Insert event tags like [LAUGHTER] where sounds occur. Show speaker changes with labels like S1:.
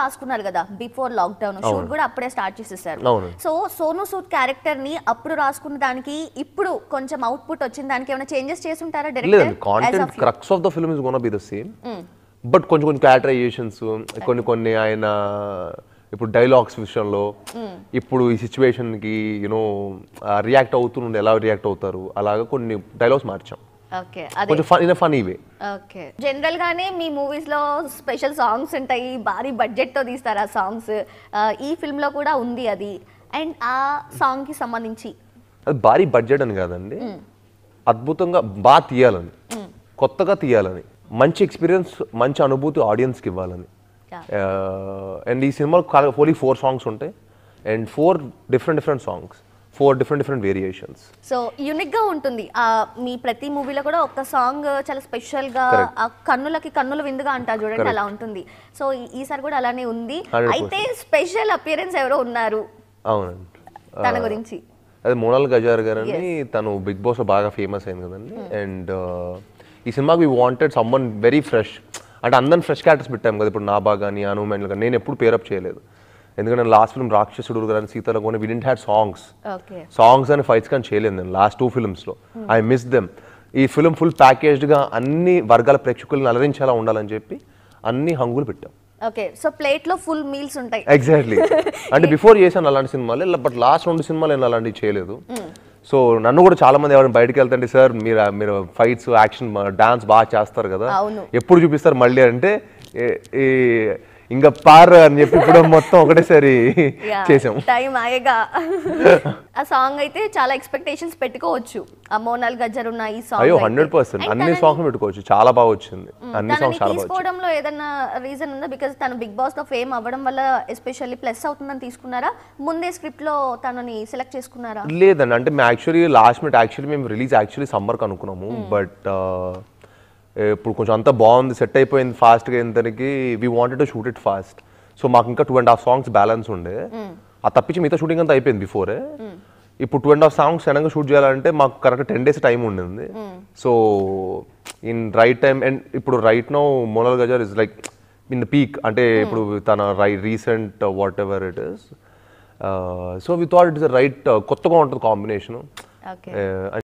S1: రాసుకున్నారు కదా before lockdown shoot కూడా అప్పుడే స్టార్ట్ చేసేసారు సో సోను సూద్ క్యారెక్టర్ ని అప్పుడు రాసుకున్న దానికి ఇప్పుడు కొంచెం అవుట్పుట్ వచ్చిన దానికి ఏమైనా చేంజెస్ చేసి ఉంటారా director
S2: crux of the film is gonna be the same but కొంచెం కొంచెం క్యారెక్టరైజేషన్స్ కొన్ని కొన్ని ఆయన ఇప్పుడు డైలాగ్స్ విషయంలో hmm. ఇప్పుడు ఈ సిచ్యువేషన్కి యూనో రియాక్ట్ అవుతుండే ఎలా రియాక్ట్ అవుతారు అలాగా కొన్ని డైలాగ్స్ మార్చాం ఓకే ఫన్
S1: ఓకే జనరల్ గానే మీ మూవీస్ లో స్పెషల్ సాంగ్స్ ఉంటాయి భారీ బడ్జెట్ తో తీస్తారు ఆ సాంగ్స్ ఈ ఫిల్మ్ లో కూడా ఉంది అది అండ్ ఆ సాంగ్ కి సంబంధించి
S2: అది భారీ బడ్జెట్ అని కాదండి అద్భుతంగా బాగా తీయాలని కొత్తగా తీయాలని మంచి ఎక్స్పీరియన్స్ మంచి అనుభూతి ఆడియన్స్కి ఇవ్వాలని అండ్ ఈ సినిమాలో ఓన్లీ ఫోర్ సాంగ్స్ ఉంటాయి and four different different songs four different different variations
S1: so unique గా ఉంటుంది మీ ప్రతి మూవీలో కూడా ఒక సాంగ్ చాలా స్పెషల్ గా కన్నులకి కన్నుల విందుగా అంటారు చూడండి అలా ఉంటుంది సో ఈసారి కూడా అలానే ఉంది అయితే స్పెషల్ అపియరెన్స్ ఎవరో ఉన్నారు
S2: అవునండి తన గురించి అది మోనాల్ గజార్ గారు అని తను బిగ్ బాస్ బాగా ఫేమస్ అయింది కదండి hmm. అండ్ ఈ సినిమాకి we wanted one very fresh అంటే అందరం ఫ్రెష్ క్యారెక్టర్స్ పెట్టాం కదా ఇప్పుడు నాబా కానీ హనుమాన్ కానీ నేను ఎప్పుడు పేరప్ చేయలేదు ఎందుకంటే లాస్ట్ ఫిల్మ్ రాక్షసుడు కానీ సీతలో కొని విడింట్ హ్యాడ్ సాంగ్స్ సాంగ్స్ అని ఫైట్స్ కానీ చేయలేదు నేను లాస్ట్ టూ ఫిల్మ్స్లో ఐ మిస్ దెమ్ ఈ ఫిల్మ్ ఫుల్ ప్యాకేజ్డ్గా అన్ని వర్గాల ప్రేక్షకులను అలరించేలా ఉండాలని చెప్పి అన్ని హంగులు పెట్టాం
S1: ఓకే సో ప్లేట్ లో ఫుల్ మీల్స్ ఉంటాయి ఎగ్జాక్ట్లీ [LAUGHS] అంటే
S2: బిఫోర్ చేశాను అలాంటి సినిమాలు బట్ లాస్ట్ రెండు సినిమాలు నేను అలాంటివి చేయలేదు సో hmm. నన్ను కూడా చాలా మంది ఎవరైనా బయటకు వెళ్తుంటే సార్ మీరు మీరు ఫైట్స్ యాక్షన్ డాన్స్ బాగా చేస్తారు కదా ఎప్పుడు చూపిస్తారు మళ్ళీ అంటే ఈ ఇంకా పార్ అని చెప్పి ఇప్పుడు మొత్తం ఒకటేసారి చేసాం
S1: టైం ఆయగా ఆ సాంగ్ అయితే చాలా ఎక్స్పెక్టేషన్స్ పెట్టుకోవచ్చు ఆ మోనాల్ గజ్జర్ ఉన్న ఈ సాంగ్ అయ్యో హండ్రెడ్
S2: పర్సెంట్ అన్ని సాంగ్స్ పెట్టుకోవచ్చు చాలా బాగా వచ్చింది hmm, అన్ని సాంగ్స్ చాలా తీసుకోవడంలో
S1: ఏదైనా రీజన్ ఉందా బికాజ్ తను బిగ్ బాస్ లో ఫేమ్ అవ్వడం వల్ల ఎస్పెషల్లీ ప్లస్ అవుతుందని తీసుకున్నారా ముందే స్క్రిప్ట్ లో తనని సెలెక్ట్ చేసుకున్నారా
S2: లేదండి అంటే మేము యాక్చువల్లీ లాస్ట్ మినిట్ యాక్చువల్లీ మేము రిలీజ్ యాక్చువల్లీ సమ్మర్ కనుక్కున్నాము బట్ hmm. ఇప్పుడు కొంచెం అంతా బాగుంది సెట్ అయిపోయింది ఫాస్ట్గా ఇంతనికి we wanted to shoot it fast so మాకు ఇంకా two and half songs balance ఉండే hmm. ఆ తప్పించి మిగతా షూటింగ్ అంతా అయిపోయింది బిఫోరే hmm. ఇప్పుడు టూ అండ్ హాఫ్ సాంగ్స్ క్షణంగా షూట్ చేయాలంటే మాకు కరెక్ట్ టెన్ డేస్ టైం ఉండింది so in right time and ఇప్పుడు right now Monal గజర్ is like in the peak అంటే hmm. ఇప్పుడు తన రై recent whatever it is so we thought it's right కొత్తగా ఉంటుంది కాంబినేషన్